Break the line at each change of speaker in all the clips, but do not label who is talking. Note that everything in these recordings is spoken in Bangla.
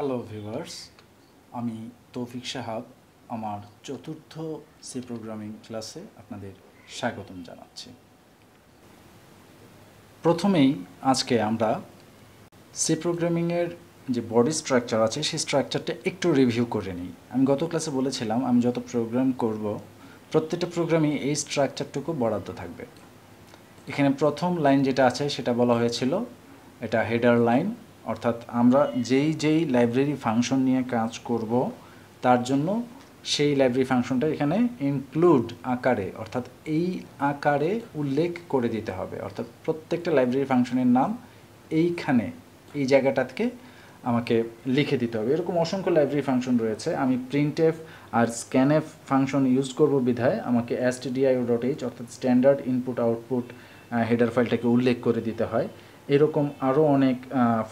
হ্যালো ভিভার্স আমি তৌফিক সাহাব আমার চতুর্থ সি প্রোগ্রামিং ক্লাসে আপনাদের স্বাগতম জানাচ্ছি প্রথমেই আজকে আমরা সি প্রোগ্রামিংয়ের যে বডি স্ট্রাকচার আছে সেই স্ট্রাকচারটা একটু রিভিউ করে নিই আমি গত ক্লাসে বলেছিলাম আমি যত প্রোগ্রাম করব প্রত্যেকটা প্রোগ্রামই এই স্ট্রাকচারটুকু বরাদ্দ থাকবে এখানে প্রথম লাইন যেটা আছে সেটা বলা হয়েছিল এটা হেডার লাইন অর্থাৎ আমরা যেই যেই লাইব্রেরি ফাংশন নিয়ে কাজ করব তার জন্য সেই লাইব্রেরি ফাংশনটা এখানে ইনক্লুড আকারে অর্থাৎ এই আকারে উল্লেখ করে দিতে হবে অর্থাৎ প্রত্যেকটা লাইব্রেরি ফাংশনের নাম এইখানে এই জায়গাটাকে আমাকে লিখে দিতে হবে এরকম অসংখ্য লাইব্রেরি ফাংশন রয়েছে আমি F R F function use করব বিধায় আমাকে S T DIO dot H অর্থাৎ স্ট্যান্ডার্ড ইনপুট আউটপুট হেডার ফাইলটাকে উল্লেখ করে দিতে হয় এরকম আরও অনেক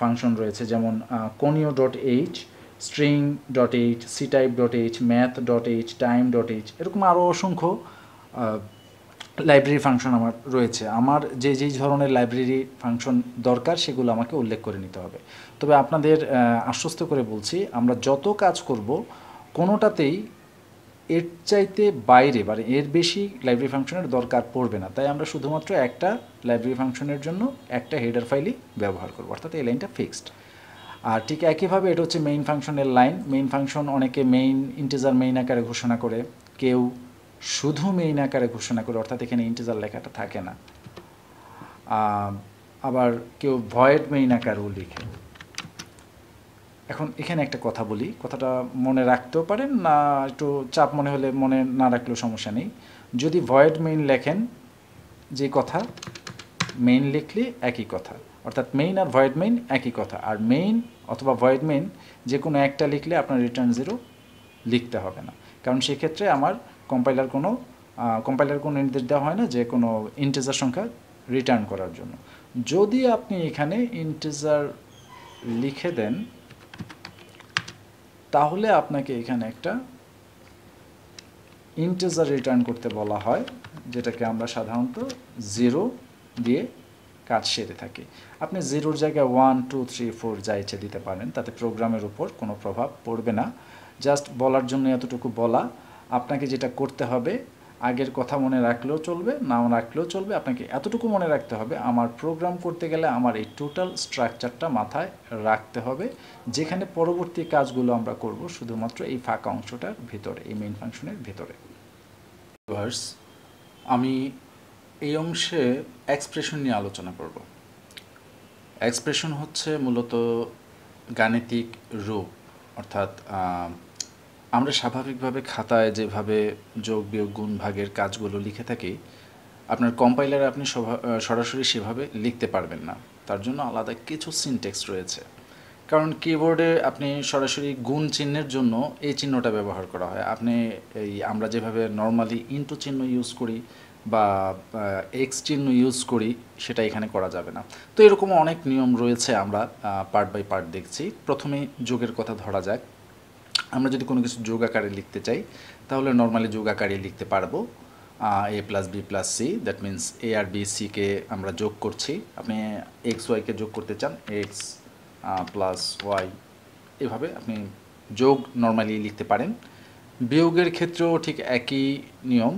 ফাংশন রয়েছে যেমন conio dot H string dot H C type dot H math dot H time dot H এরকম আরও অসংখ্য লাইব্রেরি ফাংশন আমার রয়েছে আমার যে যেই ধরনের লাইব্রেরি ফাংশন দরকার সেগুলো আমাকে উল্লেখ করে নিতে হবে তবে আপনাদের আশ্বস্ত করে বলছি আমরা যত কাজ করব কোনোটাতেই এর চাইতে বাইরে মানে এর বেশি লাইব্রেরি ফাংশনের দরকার পড়বে না তাই আমরা শুধুমাত্র একটা লাইব্রেরি ফাংশনের জন্য একটা হেডার ফাইলই ব্যবহার করবো অর্থাৎ এই লাইনটা ফিক্সড আর ঠিক একইভাবে এটা হচ্ছে মেইন ফাংশনের লাইন মেইন ফাংশন অনেকে মেইন ইন্টিজার মেইন আকারে ঘোষণা করে কেউ শুধু মেইন আকারে ঘোষণা করে অর্থাৎ এখানে ইন্টিজার লেখাটা থাকে না আবার কেউ ভয়েড মেইন আকারও লিখে এখন এখানে একটা কথা বলি কথাটা মনে রাখতেও পারেন না একটু চাপ মনে হলে মনে না রাখলেও সমস্যা নেই যদি ভয়েড মেইন লেখেন যে কথা মেইন লিখলে একই কথা অর্থাৎ মেইন আর ভয়েড মেইন একই কথা আর মেইন অথবা ভয়েড মেইন যে কোনো একটা লিখলে আপনার রিটার্ন জিরো লিখতে হবে না কারণ সেক্ষেত্রে আমার কম্পাইলার কোনো কম্পাইলার কোনো নির্দেশ দেওয়া হয় না যে কোনো ইন্টেজার সংখ্যা রিটার্ন করার জন্য যদি আপনি এখানে ইন্টেজার লিখে দেন তাহলে আপনাকে এখানে একটা ইন্টেজার রিটার্ন করতে বলা হয় যেটাকে আমরা সাধারণত জিরো দিয়ে কাজ সেরে থাকি আপনি জিরোর জায়গায় ওয়ান টু থ্রি ফোর যা ইচ্ছে দিতে পারেন তাতে প্রোগ্রামের উপর কোনো প্রভাব পড়বে না জাস্ট বলার জন্য এতটুকু বলা আপনাকে যেটা করতে হবে আগের কথা মনে রাখলেও চলবে না রাখলেও চলবে আপনাকে এতটুকু মনে রাখতে হবে আমার প্রোগ্রাম করতে গেলে আমার এই টোটাল স্ট্রাকচারটা মাথায় রাখতে হবে যেখানে পরবর্তী কাজগুলো আমরা করব শুধুমাত্র এই ফাঁকা অংশটার ভিতরে এই মেইন ফাংশনের ভিতরে আমি এই অংশে এক্সপ্রেশন নিয়ে আলোচনা করব এক্সপ্রেশন হচ্ছে মূলত গাণিতিক রূপ অর্থাৎ আমরা স্বাভাবিকভাবে খাতায় যেভাবে যোগ বিয়োগ গুণ ভাগের কাজগুলো লিখে থাকি আপনার কম্পাইলারে আপনি সরাসরি সেভাবে লিখতে পারবেন না তার জন্য আলাদা কিছু সিনটেক্স রয়েছে কারণ কিবোর্ডে আপনি সরাসরি গুণ চিহ্নের জন্য এই চিহ্নটা ব্যবহার করা হয় আপনি এই আমরা যেভাবে নর্মালি ইন্টু চিহ্ন ইউজ করি বা এক্স চিহ্ন ইউজ করি সেটা এখানে করা যাবে না তো এরকম অনেক নিয়ম রয়েছে আমরা পার্ট বাই পার্ট দেখছি প্রথমে যোগের কথা ধরা যাক আমরা যদি কোনো কিছু যোগ আকারে লিখতে চাই তাহলে নর্মালি যোগ আকারে লিখতে পারবো A plus B plus C that means A আর বি সিকে আমরা যোগ করছি আপনি এক্স ওয়াইকে যোগ করতে চান এক্স প্লাস ওয়াই এভাবে আপনি যোগ নর্মালি লিখতে পারেন বিয়োগের ক্ষেত্রেও ঠিক একই নিয়ম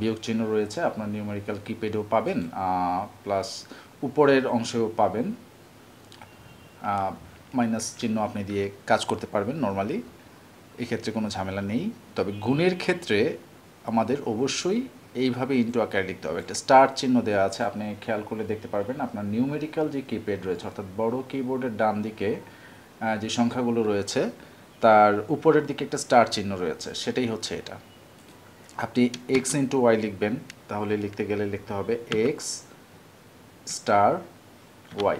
বিয়োগ চিহ্ন রয়েছে আপনার নিউমেরিক্যাল কিপ্যাডেও পাবেন প্লাস উপরের অংশেও পাবেন মাইনাস চিহ্ন আপনি দিয়ে কাজ করতে পারবেন নর্মালি এক্ষেত্রে কোনো ঝামেলা নেই তবে গুণের ক্ষেত্রে আমাদের অবশ্যই এইভাবে ইন্টু আকারে লিখতে হবে একটা স্টার চিহ্ন দেওয়া আছে আপনি খেয়াল করলে দেখতে পারবেন আপনার নিউমেরিক্যাল যে কিপ্যাড রয়েছে অর্থাৎ বড় কিবোর্ডের ডান দিকে যে সংখ্যাগুলো রয়েছে তার উপরের দিকে একটা স্টার চিহ্ন রয়েছে সেটাই হচ্ছে এটা আপনি এক্স ইন্টু ওয়াই লিখবেন তাহলে লিখতে গেলে লিখতে হবে এক্স স্টার ওয়াই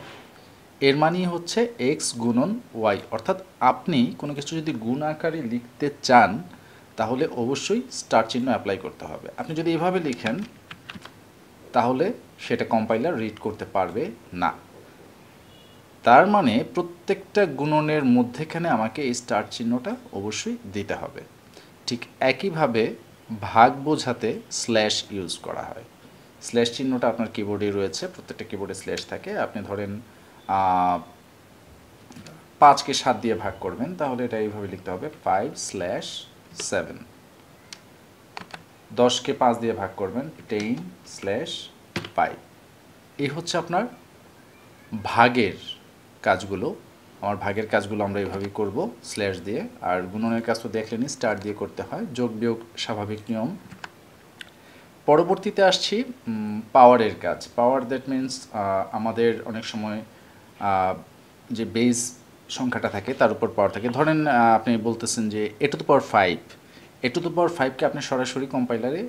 এর মানেই হচ্ছে এক্স গুণন ওয়াই অর্থাৎ আপনি কোনো কিছু যদি গুণ আকারে লিখতে চান তাহলে অবশ্যই স্টার চিহ্ন অ্যাপ্লাই করতে হবে আপনি যদি এভাবে লিখেন তাহলে সেটা কম্পাইলার রিড করতে পারবে না তার মানে প্রত্যেকটা গুণনের মধ্যেখানে আমাকে এই স্টার চিহ্নটা অবশ্যই দিতে হবে ঠিক একইভাবে ভাগ বোঝাতে স্ল্যাশ ইউজ করা হয় স্ল্যাশ চিহ্নটা আপনার কিবোর্ডে রয়েছে প্রত্যেকটা কিবোর্ডে স্ল্যাশ থাকে আপনি ধরেন পাঁচকে সাত দিয়ে ভাগ করবেন তাহলে এটা এইভাবে লিখতে হবে ফাইভ স্ল্যাশ সেভেন দশকে পাঁচ দিয়ে ভাগ করবেন টেন স্ল্যাশ ফাইভ এই হচ্ছে আপনার ভাগের কাজগুলো আমার ভাগের কাজগুলো আমরা এইভাবেই করব স্ল্যাশ দিয়ে আর গুণনের কাজ তো দেখলেনই স্টার দিয়ে করতে হয় যোগ বিয়োগ স্বাভাবিক নিয়ম পরবর্তীতে আসছি পাওয়ারের কাজ পাওয়ার দ্যাট মিন্স আমাদের অনেক সময় যে বেস সংখ্যাটা থাকে তার উপর পাওয়ার থাকে ধরেন আপনি বলতেছেন যে A to the power five A to the power ফাইভকে আপনি সরাসরি কম্পাইলারে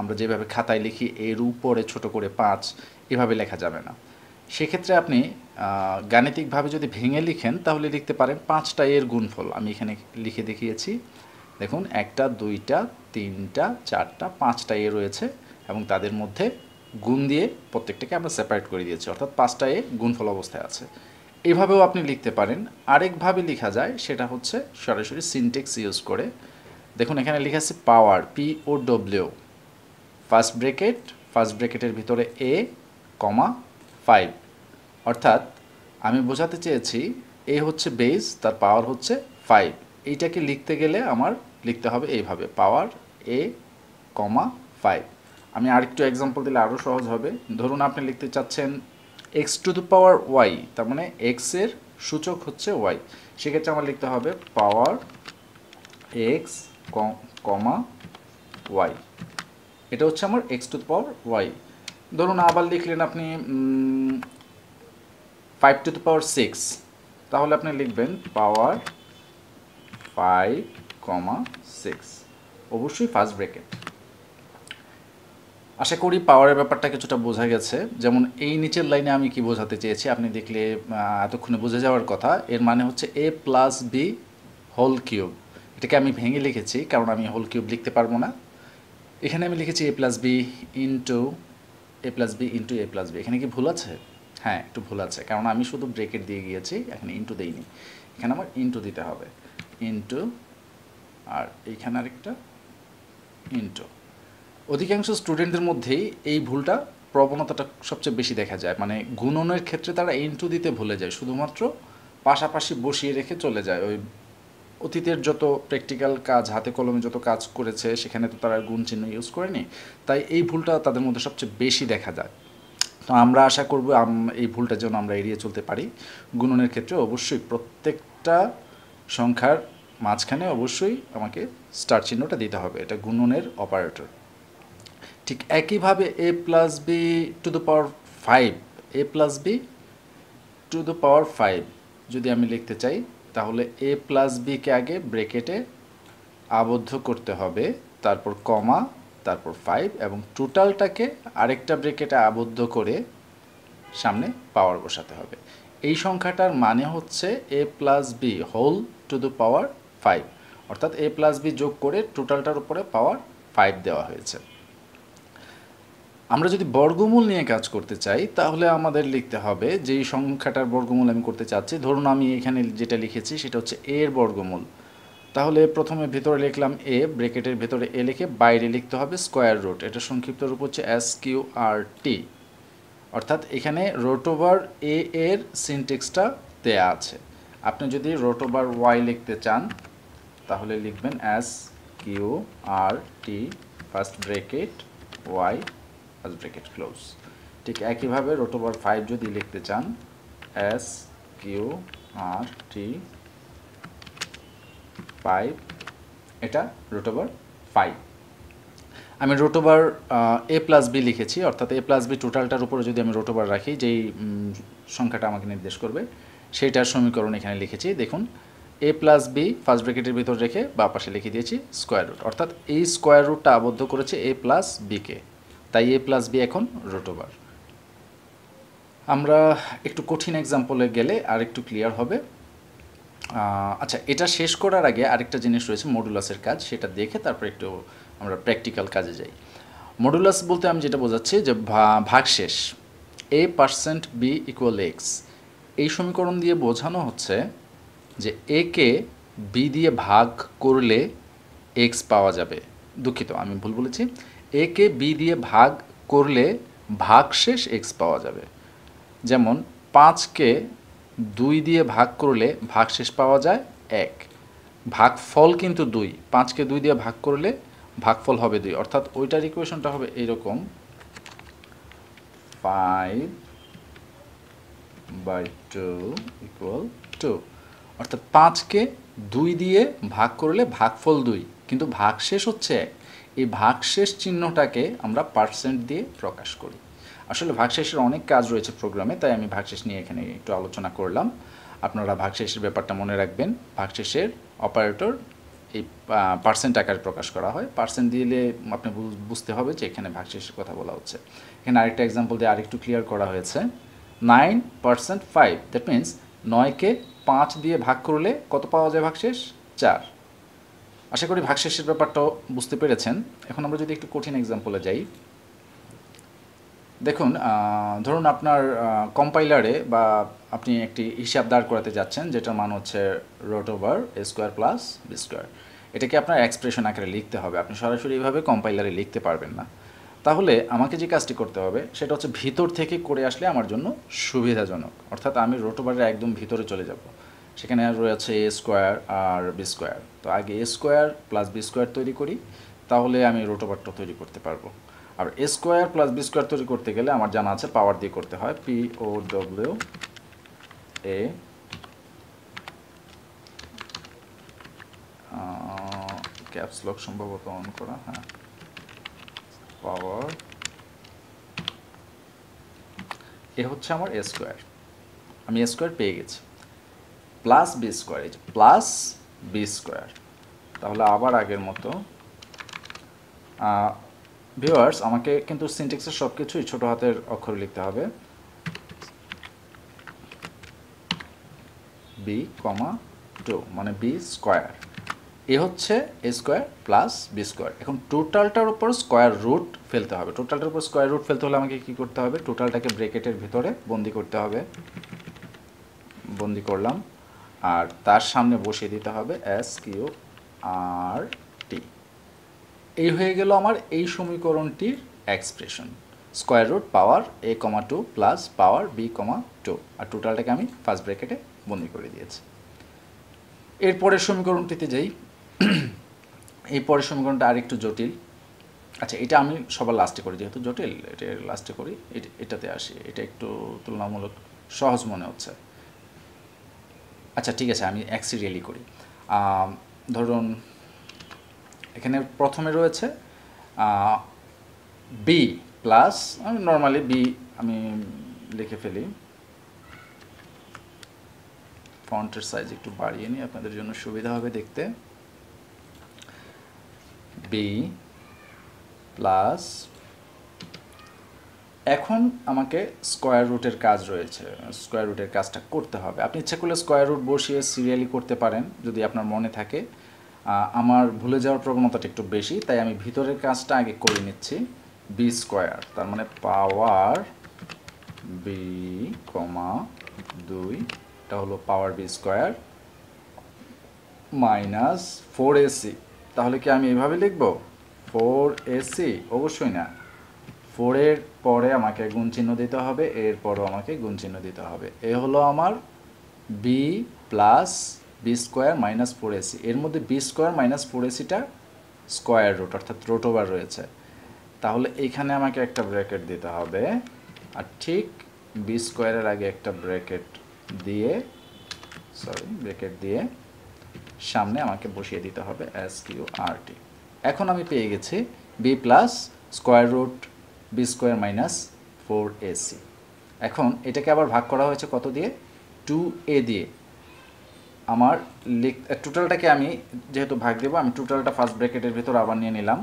আমরা যেভাবে খাতায় লিখি এর উপরে ছোট করে পাঁচ এভাবে লেখা যাবে না সেক্ষেত্রে আপনি গাণিতিকভাবে যদি ভেঙে লিখেন তাহলে লিখতে পারেন পাঁচটা এর গুণফল আমি এখানে লিখে দেখিয়েছি দেখুন একটা দুইটা তিনটা চারটা পাঁচটা এ রয়েছে এবং তাদের মধ্যে গুণ দিয়ে প্রত্যেকটাকে আমরা সেপারেট করে দিয়েছি অর্থাৎ পাঁচটা এ গুণফল অবস্থায় আছে এভাবেও আপনি লিখতে পারেন আরেকভাবে লিখা যায় সেটা হচ্ছে সরাসরি সিনটেক্স ইউজ করে দেখুন এখানে লিখা আছে power P O W first bracket first ব্রেকেটের ভিতরে এ কমা ফাইভ অর্থাৎ আমি বোঝাতে চেয়েছি এ হচ্ছে বেস তার পাওয়ার হচ্ছে ফাইভ এইটাকে লিখতে গেলে আমার লিখতে হবে এইভাবে পাওয়ার এ কমা ফাইভ আমি আরেকটু এক্সাম্পল দিলে আরও সহজ হবে ধরুন আপনি লিখতে চাচ্ছেন X to the power Y তার মানে এক্সের সূচক হচ্ছে ওয়াই সেক্ষেত্রে আমার লিখতে হবে পাওয়ার এক্স কমা ওয়াই এটা হচ্ছে আমার X to the power Y ধরুন আবার লিখলেন আপনি five to the power six তাহলে আপনি লিখবেন পাওয়ার ফাইভ কমা সিক্স অবশ্যই ফার্স্ট ব্রেকেট আশা করি পাওয়ারের ব্যাপারটা কিছুটা বোঝা গেছে যেমন এই নিচের লাইনে আমি কি বোঝাতে চেয়েছি আপনি দেখলে এতক্ষণে বুঝে যাওয়ার কথা এর মানে হচ্ছে এ প্লাস বি হোল কিউব এটাকে আমি ভেঙে লিখেছি কারণ আমি হোল কিউব লিখতে পারবো না এখানে আমি লিখেছি A plus B into A plus B into A plus B এখানে কি ভুল আছে হ্যাঁ একটু ভুল আছে কারণ আমি শুধু ব্রেকেট দিয়ে গিয়েছি এখানে ইন্টু দেইনি এখানে আমার ইন্টু দিতে হবে ইন্টু আর এইখানে আরেকটা ইন্টু অধিকাংশ স্টুডেন্টদের মধ্যেই এই ভুলটা প্রবণতাটা সবচেয়ে বেশি দেখা যায় মানে গুণনের ক্ষেত্রে তারা ইন্টু দিতে ভুলে যায় শুধুমাত্র পাশাপাশি বসিয়ে রেখে চলে যায় ওই অতীতের যত প্র্যাকটিক্যাল কাজ হাতে কলমে যত কাজ করেছে সেখানে তো তারা গুণ চিহ্ন ইউজ করেনি তাই এই ভুলটা তাদের মধ্যে সবচেয়ে বেশি দেখা যায় তো আমরা আশা করব এই ভুলটা যেন আমরা এড়িয়ে চলতে পারি গুণনের ক্ষেত্রে অবশ্যই প্রত্যেকটা সংখ্যার মাঝখানে অবশ্যই আমাকে স্টার চিহ্নটা দিতে হবে এটা গুণনের অপারেটর ঠিক একইভাবে A plus B to the power five A plus B to the power five যদি আমি লিখতে চাই তাহলে এ প্লাস বিকে আগে ব্রেকেটে আবদ্ধ করতে হবে তারপর কমা তারপর ফাইভ এবং টোটালটাকে আরেকটা ব্রেকেটে আবদ্ধ করে সামনে পাওয়ার বসাতে হবে এই সংখ্যাটার মানে হচ্ছে এ plus B whole to the power five অর্থাৎ এ প্লাস বি যোগ করে টোটালটার উপরে পাওয়ার ফাইভ দেওয়া হয়েছে আমরা যদি বর্গমূল নিয়ে কাজ করতে চাই তাহলে আমাদের লিখতে হবে যেই সংখ্যাটার বর্গমূল আমি করতে চাচ্ছি ধরুন আমি এখানে যেটা লিখেছি সেটা হচ্ছে এ এর বর্গমূল তাহলে প্রথমে ভেতরে লিখলাম এ ব্রেকেটের ভেতরে এ লিখে বাইরে লিখতে হবে স্কোয়ার রুট এটা সংক্ষিপ্ত রূপ হচ্ছে এস কিউ আর টি অর্থাৎ এখানে রোট ওভার এ এর সিনটেক্সটা দেয়া আছে আপনি যদি রোট ওভার ওয়াই লিখতে চান তাহলে লিখবেন S Q R T first bracket y s bracket close ঠিক একইভাবে রোট ওভার ফাইভ যদি লিখতে চান S Q R T five এটা রোট ওভার ফাইভ আমি root over a plus b লিখেছি অর্থাৎ এ প্লাস বি টোটালটার উপরে যদি আমি রোট ওভার রাখি যেই সংখ্যাটা আমাকে নির্দেশ করবে সেইটার সমীকরণ এখানে লিখেছি দেখুন এ প্লাস বি ফার্স্ট ব্র্যাকেটের ভিতর রেখে বা পাশে লিখে দিয়েছি স্কোয়ার রুট অর্থাৎ এই স্কোয়ার রুটটা আবদ্ধ করেছে এ প্লাস বিকে তাই এ প্লাস বি এখন রোটোবার ওভার আমরা একটু কঠিন এক্সাম্পলে গেলে আর একটু ক্লিয়ার হবে আচ্ছা এটা শেষ করার আগে আরেকটা জিনিস রয়েছে মডুলাসের কাজ সেটা দেখে তারপর একটু আমরা প্র্যাকটিক্যাল কাজে যাই মডুলাস বলতে আমি যেটা বোঝাচ্ছি যে ভাগশেষ a percent b equal x এই সমীকরণ দিয়ে বোঝানো হচ্ছে যে এ কে বি দিয়ে ভাগ করলে এক্স পাওয়া যাবে দুঃখিত আমি ভুল বলেছি এ কে বি দিয়ে ভাগ করলে ভাগশেষ এক্স পাওয়া যাবে যেমন পাঁচকে দুই দিয়ে ভাগ করলে ভাগশেষ পাওয়া যায় এক ভাগ ফল কিন্তু দুই পাঁচকে দুই দিয়ে ভাগ করলে ভাগফল হবে দুই অর্থাৎ ওইটার ইকুয়েশনটা হবে এরকম five by two equal to অর্থাৎ পাঁচকে দুই দিয়ে ভাগ করলে ভাগফল দুই কিন্তু ভাগশেষ হচ্ছে এক এই ভাগশেষ চিহ্নটাকে আমরা পার্সেন্ট দিয়ে প্রকাশ করি আসলে ভাগশেষের অনেক কাজ রয়েছে প্রোগ্রামে তাই আমি ভাগশেষ নিয়ে এখানে একটু আলোচনা করলাম আপনারা ভাগশেষের ব্যাপারটা মনে রাখবেন ভাগশেষের অপারেটর এই পার্সেন্ট আকারে প্রকাশ করা হয় পার্সেন্ট দিলে আপনি বুঝতে হবে যে এখানে ভাগশেষের কথা বলা হচ্ছে এখানে আরেকটা এক্সাম্পল দিয়ে আরেকটু ক্লিয়ার করা হয়েছে nine percent five that means নয়কে পাঁচ দিয়ে ভাগ করলে কত পাওয়া যায় ভাগশেষ চার আশা করি ভাগশেষের ব্যাপারটাও বুঝতে পেরেছেন এখন আমরা যদি একটু কঠিন এক্সাম্পলে যাই দেখুন ধরুন আপনার কম্পাইলারে বা আপনি একটি হিসাব দাঁড় করাতে যাচ্ছেন যেটার মান হচ্ছে root over a square plus b square এটাকে আপনার এক্সপ্রেশন আকারে লিখতে হবে আপনি সরাসরি এভাবে কম্পাইলারে লিখতে পারবেন না তাহলে আমাকে যে কাজটি করতে হবে সেটা হচ্ছে ভিতর থেকে করে আসলে আমার জন্য সুবিধাজনক অর্থাৎ আমি রোট ওভারে একদম ভিতরে চলে যাব সেখানে রয়েছে এ স্কোয়ার আর বি স্কোয়ার তো আগে a square plus b square তৈরি করি তাহলে আমি রোটোবারটা তৈরি করতে পারবো আর a square plus b square তৈরি করতে গেলে আমার জানা আছে পাওয়ার দিয়ে করতে হয় P O W A caps lock সম্ভবত অন করা হ্যাঁ পাওয়ার এ হচ্ছে আমার এ স্কোয়ার আমি এ স্কোয়ার পেয়ে গেছি প্লাস বি স্কোয়ার এই যে প্লাস বি স্কোয়ার তাহলে আবার আগের মতো ভিউয়ার্স আমাকে কিন্তু সিনটেক্সের সব কিছুই ছোটো হাতের অক্ষর লিখতে হবে বি কমা টু মানে বি স্কোয়ার এ হচ্ছে a square plus b square এখন টোটালটার উপর স্কোয়ার রুট ফেলতে হবে টোটালটার উপর স্কোয়ার রুট ফেলতে হলে আমাকে কি করতে হবে টোটালটাকে ব্রেকেটের ভিতরে বন্দি করতে হবে বন্দি করলাম আর তার সামনে বসিয়ে দিতে হবে এস কিউ আর টি এই হয়ে গেল আমার এই সমীকরণটির expression square root power a comma two plus power b comma two আর টোটালটাকে আমি ফার্স্ট ব্র্যাকেটে বন্দি করে দিয়েছি এরপরের সমীকরণটিতে যাই এই পরের সমীকরণটা আর একটু জটিল আচ্ছা এটা আমি সবার লাস্টে করি যেহেতু জটিল এটা লাস্টে করি এটাতে আসি এটা একটু তুলনামূলক সহজ মনে হচ্ছে আচ্ছা ঠিক আছে আমি এক সিরিয়ালি করি ধরুন এখানে প্রথমে রয়েছে বি প্লাস আমি নর্মালি বি আমি লিখে ফেলি ফন্টের সাইজ একটু বাড়িয়ে নিই আপনাদের জন্য সুবিধা হবে দেখতে বি প্লাস এখন আমাকে স্কোয়ার রুটের কাজ রয়েছে স্কোয়ার রুটের কাজটা করতে হবে আপনি ইচ্ছে করলে স্কোয়ার রুট বসিয়ে সিরিয়ালি করতে পারেন যদি আপনার মনে থাকে আমার ভুলে যাওয়ার প্রবণতাটা একটু বেশি তাই আমি ভিতরের কাজটা আগে করে নিচ্ছি বি স্কোয়ার তার মানে পাওয়ার বি কমা দুইটা হলো power b square minus four a c তাহলে কি আমি এভাবে লিখব ফোর এসি অবশ্যই না ফোরের পরে আমাকে গুণ চিহ্ন দিতে হবে এরপরও আমাকে গুণ চিহ্ন দিতে হবে এ হলো আমার b plus b square minus four a c এর মধ্যে বি স্কোয়ার মাইনাস ফোর এসিটা স্কোয়ার রুট অর্থাৎ রোটোবার রয়েছে তাহলে এইখানে আমাকে একটা ব্র্যাকেট দিতে হবে আর ঠিক বি স্কোয়ারের আগে একটা ব্র্যাকেট দিয়ে সরি ব্র্যাকেট দিয়ে সামনে আমাকে বসিয়ে দিতে হবে এস কিউ আর টি এখন আমি পেয়ে গেছি b plus square root b square minus four a c এখন এটাকে আবার ভাগ করা হয়েছে কত দিয়ে টু এ দিয়ে আমার লিখ টোটালটাকে আমি যেহেতু ভাগ দেবো আমি টোটালটা ফার্স্ট ব্র্যাকেটের ভিতর আবার নিয়ে নিলাম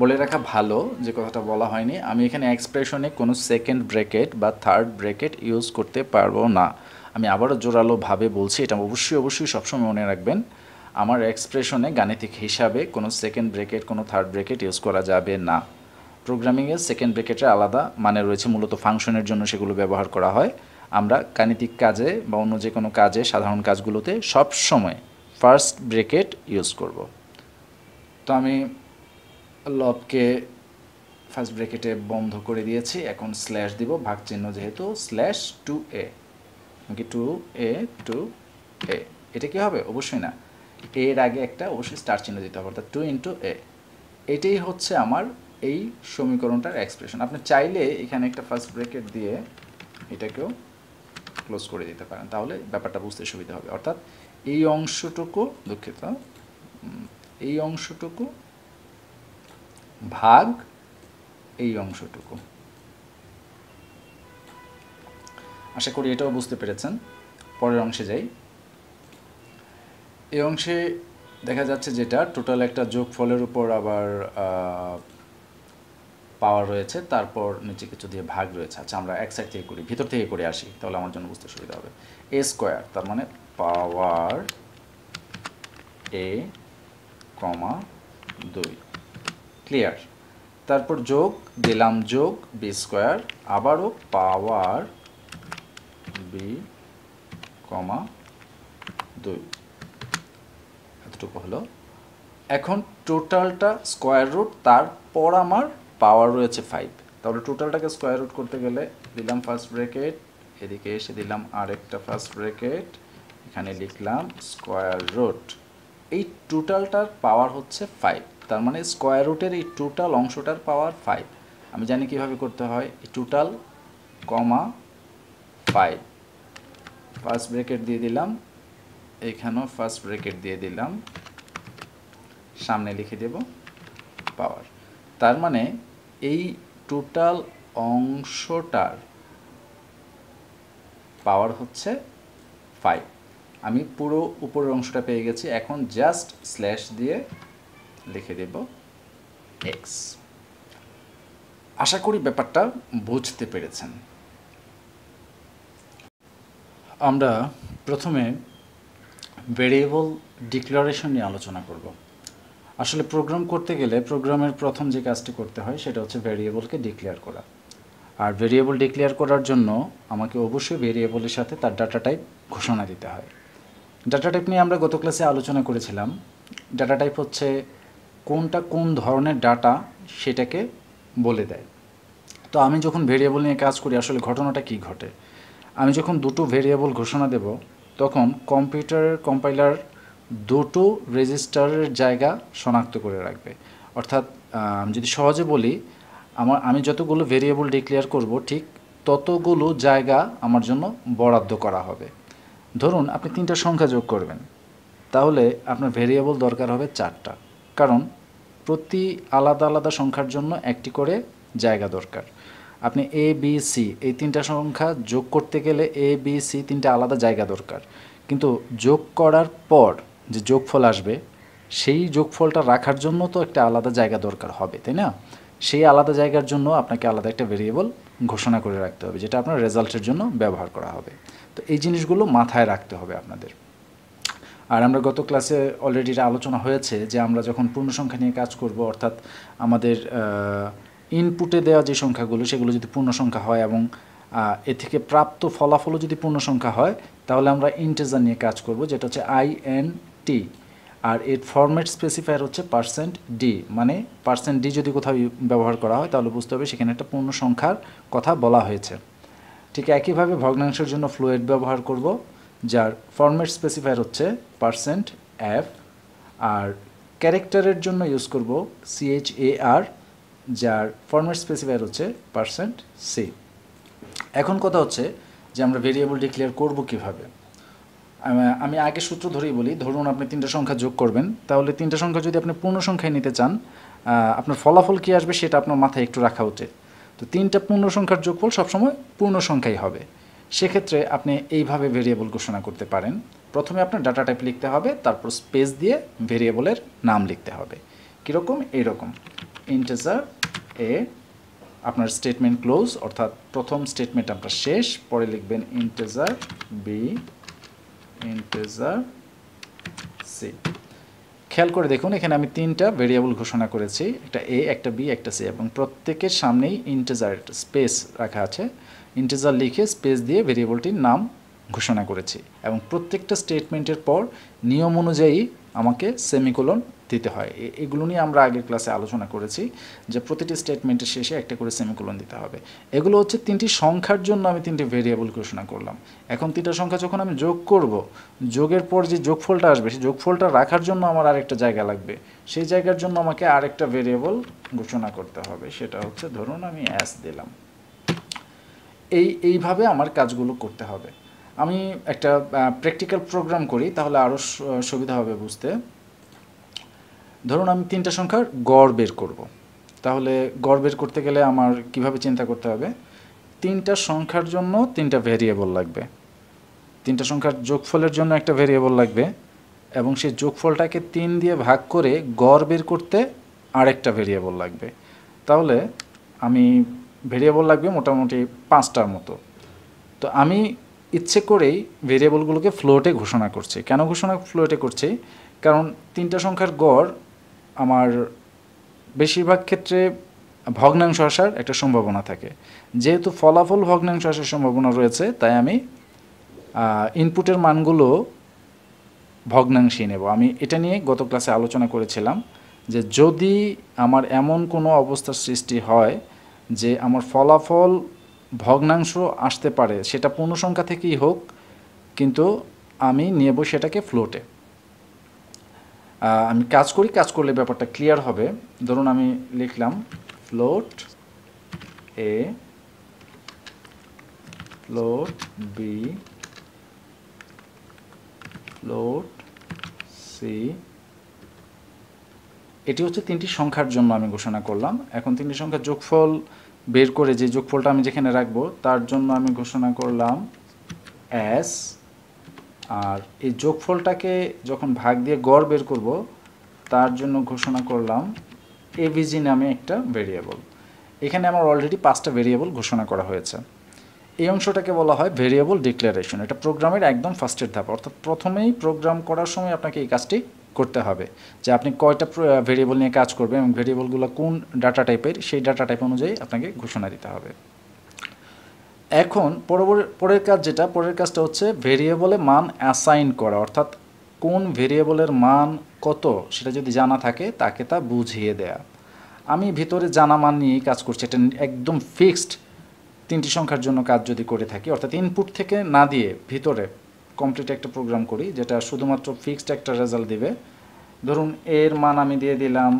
বলে রাখা ভালো যে কথাটা বলা হয়নি আমি এখানে এক্সপ্রেশনে কোনো সেকেন্ড ব্র্যাকেট বা থার্ড ব্র্যাকেট ইউজ করতে পারবো না আমি আবারও জোরালোভাবে বলছি এটা অবশ্যই অবশ্যই সবসময় মনে রাখবেন আমার এক্সপ্রেশনে গাণিতিক হিসাবে কোনো সেকেন্ড ব্র্যাকেট কোনো থার্ড ব্র্যাকেট ইউজ করা যাবে না প্রোগ্রামিংয়ে সেকেন্ড ব্রেকেটে আলাদা মানে রয়েছে মূলত ফাংশনের জন্য সেগুলো ব্যবহার করা হয় আমরা গাণিতিক কাজে বা অন্য যে কোনো কাজে সাধারণ কাজগুলোতে সব সময় ফার্স্ট ব্রেকেট ইউজ করব তো আমি লবকে ফার্স্ট ব্রেকেটে বন্ধ করে দিয়েছি এখন স্ল্যাশ দিব ভাগ চিহ্ন যেহেতু স্ল্যাশ টু এ নাকি টু এ টু এ এটা কি হবে অবশ্যই না এর আগে একটা অবশ্যই স্টার চিহ্ন দিতে হবে অর্থাৎ টু ইন্টু এ এটাই হচ্ছে আমার এই সমীকরণটার এক্সপ্রেশন আপনি চাইলে এখানে একটা ফার্স্ট ব্রেকেট দিয়ে এটাকেও ক্লোজ করে দিতে পারেন তাহলে ব্যাপারটা বুঝতে সুবিধা হবে অর্থাৎ এই অংশটুকু দুঃখিত এই অংশটুকু ভাগ এই অংশটুকু আশা করি এটাও বুঝতে পেরেছেন পরের অংশে যাই এই অংশে দেখা যাচ্ছে যেটা টোটাল একটা যোগফলের উপর আবার পাওয়ার রয়েছে তারপর নিচে কিছু দিয়ে ভাগ রয়েছে আচ্ছা আমরা এক সাইড থেকে করি ভিতর থেকে করে আসি তাহলে আমার জন্য বুঝতে সুবিধা হবে এ স্কোয়ার তার মানে পাওয়ার এ কমা দুই ক্লিয়ার তারপর যোগ দিলাম যোগ বি স্কোয়ার আবারও পাওয়ার বি কমা দুই এতটুকু হলো এখন টোটালটা স্কোয়ার রুট তারপর আমার পাওয়ার রয়েছে ফাইভ তাহলে টোটালটাকে স্কোয়ার রুট করতে গেলে দিলাম ফার্স্ট ব্রেকেট এদিকে এসে দিলাম আরেকটা ফার্স্ট ব্রেকেট এখানে লিখলাম স্কোয়ার রুট এই টোটালটার পাওয়ার হচ্ছে ফাইভ তার মানে স্কোয়ার রুটের এই টোটাল অংশটার পাওয়ার ফাইভ আমি জানি কিভাবে করতে হয় এই total comma five first bracket দিয়ে দিলাম এখানেও ফার্স্ট ব্রেকেট দিয়ে দিলাম সামনে লিখে দেব পাওয়ার তার মানে এই টোটাল অংশটার পাওয়ার হচ্ছে ফাইভ আমি পুরো উপরের অংশটা পেয়ে গেছি এখন জাস্ট স্ল্যাশ দিয়ে লিখে দেব এক্স আশা করি ব্যাপারটা বুঝতে পেরেছেন আমরা প্রথমে ভেরিয়েবল ডিক্লারেশন নিয়ে আলোচনা করব আসলে প্রোগ্রাম করতে গেলে প্রোগ্রামের প্রথম যে কাজটি করতে হয় সেটা হচ্ছে ভেরিয়েবলকে ডিক্লেয়ার করা আর ভেরিয়েবল ডিক্লেয়ার করার জন্য আমাকে অবশ্যই ভেরিয়েবলের সাথে তার ডাটা টাইপ ঘোষণা দিতে হয় ডাটা টাইপ নিয়ে আমরা গত ক্লাসে আলোচনা করেছিলাম ডাটা টাইপ হচ্ছে কোনটা কোন ধরনের ডাটা সেটাকে বলে দেয় তো আমি যখন ভেরিয়েবল নিয়ে কাজ করি আসলে ঘটনাটা কি ঘটে আমি যখন দুটো ভেরিয়েবল ঘোষণা দেব তখন কম্পিউটার কম্পাইলার দুটো রেজিস্টারের জায়গা শনাক্ত করে রাখবে অর্থাৎ আমি যদি সহজে বলি আমার আমি যতগুলো ভেরিয়েবল ডিক্লেয়ার করব ঠিক ততগুলো জায়গা আমার জন্য বরাদ্দ করা হবে ধরুন আপনি তিনটা সংখ্যা যোগ করবেন তাহলে আপনার ভেরিয়েবল দরকার হবে চারটা কারণ প্রতি আলাদা আলাদা সংখ্যার জন্য একটি করে জায়গা দরকার আপনি এ বি সি এই তিনটা সংখ্যা যোগ করতে গেলে এ বি সি তিনটা আলাদা জায়গা দরকার কিন্তু যোগ করার পর যে যোগফল আসবে সেই যোগফলটা রাখার জন্য তো একটা আলাদা জায়গা দরকার হবে তাই না সেই আলাদা জায়গার জন্য আপনাকে আলাদা একটা ভেরিয়েবল ঘোষণা করে রাখতে হবে যেটা আপনার রেজাল্টের জন্য ব্যবহার করা হবে তো এই জিনিসগুলো মাথায় রাখতে হবে আপনাদের আর আমরা গত ক্লাসে অলরেডি আলোচনা হয়েছে যে আমরা যখন পূর্ণ সংখ্যা নিয়ে কাজ করব অর্থাৎ আমাদের ইনপুটে দেওয়া যে সংখ্যাগুলো সেগুলো যদি পূর্ণ সংখ্যা হয় এবং এ থেকে প্রাপ্ত ফলাফলও যদি পূর্ণ সংখ্যা হয় তাহলে আমরা ইন্টেজার নিয়ে কাজ করব যেটা হচ্ছে আই এন টি আর এর ফরম্যাট স্পেসিফায়ার হচ্ছে পার্সেন্ট ডি মানে পার্সেন্ট ডি যদি কোথাও ব্যবহার করা হয় তাহলে বুঝতে হবে সেখানে একটা পূর্ণ সংখ্যার কথা বলা হয়েছে ঠিক একইভাবে ভগ্নাংশের জন্য ফ্লুয়েড ব্যবহার করব যার ফরম্যাট স্পেসিফায়ার হচ্ছে পার্সেন্ট এফ আর ক্যারেক্টারের জন্য ইউজ করব সিএইচ এ আর যার ফরম্যাট স্পেসিফায়ার হচ্ছে পার্সেন্ট সি এখন কথা হচ্ছে যে আমরা ভেরিয়েবল ডিক্লেয়ার করব কিভাবে আমি আগে সূত্র ধরেই বলি ধরুন আপনি তিনটা সংখ্যা যোগ করবেন তাহলে তিনটা সংখ্যা যদি আপনি পূর্ণ সংখ্যায় নিতে চান আপনার ফলাফল কী আসবে সেটা আপনার মাথায় একটু রাখা উচিত তো তিনটা পূর্ণ সংখ্যার যোগফল সবসময় পূর্ণ সংখ্যাই হবে সেক্ষেত্রে আপনি এইভাবে ভেরিয়েবল ঘোষণা করতে পারেন প্রথমে আপনার ডাটা টাইপ লিখতে হবে তারপর স্পেস দিয়ে ভেরিয়েবলের নাম লিখতে হবে কীরকম এইরকম ইন্টেজার এ আপনার স্টেটমেন্ট ক্লোজ অর্থাৎ প্রথম স্টেটমেন্ট আপনার শেষ পরে লিখবেন ইন্টেজার বি ইন্টেজার সি খেয়াল করে দেখুন এখানে আমি তিনটা ভেরিয়েবল ঘোষণা করেছি একটা এ একটা বি একটা সি এবং প্রত্যেকের সামনেই ইন্টেজার স্পেস রাখা আছে ইন্টেজার লিখে স্পেস দিয়ে ভেরিয়েবলটির নাম ঘোষণা করেছি এবং প্রত্যেকটা স্টেটমেন্টের পর নিয়ম অনুযায়ী আমাকে সেমিকোলন দিতে হয় এগুলো নিয়ে আমরা আগের ক্লাসে আলোচনা করেছি যে প্রতিটি স্টেটমেন্টের শেষে একটা করে সেমিকোলন দিতে হবে এগুলো হচ্ছে তিনটি সংখ্যার জন্য আমি তিনটি ভেরিয়েবল ঘোষণা করলাম এখন তিনটা সংখ্যা যখন আমি যোগ করব যোগের পর যে যোগফলটা আসবে সেই যোগফলটা রাখার জন্য আমার আরেকটা জায়গা লাগবে সেই জায়গার জন্য আমাকে আরেকটা ভেরিয়েবল ঘোষণা করতে হবে সেটা হচ্ছে ধরুন আমি অ্যাস দিলাম এই এইভাবে আমার কাজগুলো করতে হবে আমি একটা প্র্যাকটিক্যাল প্রোগ্রাম করি তাহলে আরও সুবিধা হবে বুঝতে ধরুন আমি তিনটা সংখ্যার গড় বের করব। তাহলে গড় বের করতে গেলে আমার কিভাবে চিন্তা করতে হবে তিনটা সংখ্যার জন্য তিনটা ভেরিয়েবল লাগবে তিনটা সংখ্যার যোগফলের জন্য একটা ভেরিয়েবল লাগবে এবং সেই যোগফলটাকে তিন দিয়ে ভাগ করে গড় বের করতে আরেকটা ভেরিয়েবল লাগবে তাহলে আমি ভেরিয়েবল লাগবে মোটামুটি পাঁচটার মতো তো আমি ইচ্ছে করেই ভেরিয়েবলগুলোকে ফ্লোটে ঘোষণা করছি কেন ঘোষণা ফ্লোটে করছি কারণ তিনটা সংখ্যার গড় আমার বেশিরভাগ ক্ষেত্রে ভগ্নাংশ আসার একটা সম্ভাবনা থাকে যেহেতু ফলাফল ভগ্নাংশ আসার সম্ভাবনা রয়েছে তাই আমি ইনপুটের মানগুলো ভগ্নাংশে নেব আমি এটা নিয়ে গত ক্লাসে আলোচনা করেছিলাম যে যদি আমার এমন কোনো অবস্থার সৃষ্টি হয় যে আমার ফলাফল ভগ্নাংশ আসতে পারে সেটা পূর্ণ সংখ্যা থেকেই হোক কিন্তু আমি নেব সেটাকে ফ্লোটে আমি কাজ করি কাজ করলে ব্যাপারটা ক্লিয়ার হবে ধরুন আমি লিখলাম float a float b float c এটি হচ্ছে তিনটি সংখ্যার জন্য আমি ঘোষণা করলাম এখন তিনটি সংখ্যা যোগফল বের করে যে যোগফলটা আমি যেখানে রাখবো তার জন্য আমি ঘোষণা করলাম অ্যাস আর এই যোগফলটাকে যখন ভাগ দিয়ে গড় বের করব তার জন্য ঘোষণা করলাম এভিজি নামে একটা ভেরিয়েবল এখানে আমার অলরেডি পাঁচটা ভেরিয়েবল ঘোষণা করা হয়েছে এই অংশটাকে বলা হয় ভেরিয়েবল ডিক্লারেশন এটা প্রোগ্রামের একদম ফার্স্টের ধাপ অর্থাৎ প্রথমেই প্রোগ্রাম করার সময় আপনাকে এই কাজটি করতে হবে যে আপনি কয়টা ভেরিয়েবল নিয়ে কাজ করবেন এবং ভেরিয়েবলগুলো কোন ডাটা টাইপের সেই ডাটা টাইপ অনুযায়ী আপনাকে ঘোষণা দিতে হবে এখন পরবর্তী পরের কাজ যেটা পরের কাজটা হচ্ছে ভেরিয়েবলে মান অ্যাসাইন করা অর্থাৎ কোন ভেরিয়েবলের মান কত সেটা যদি জানা থাকে তাকে তা বুঝিয়ে দেয়া আমি ভিতরে জানা মান নিয়েই কাজ করছি এটা একদম ফিক্সড তিনটি সংখ্যার জন্য কাজ যদি করে থাকি অর্থাৎ ইনপুট থেকে না দিয়ে ভিতরে কমপ্লিট একটা প্রোগ্রাম করি যেটা শুধুমাত্র ফিক্সড একটা রেজাল্ট দিবে ধরুন এর মান আমি দিয়ে দিলাম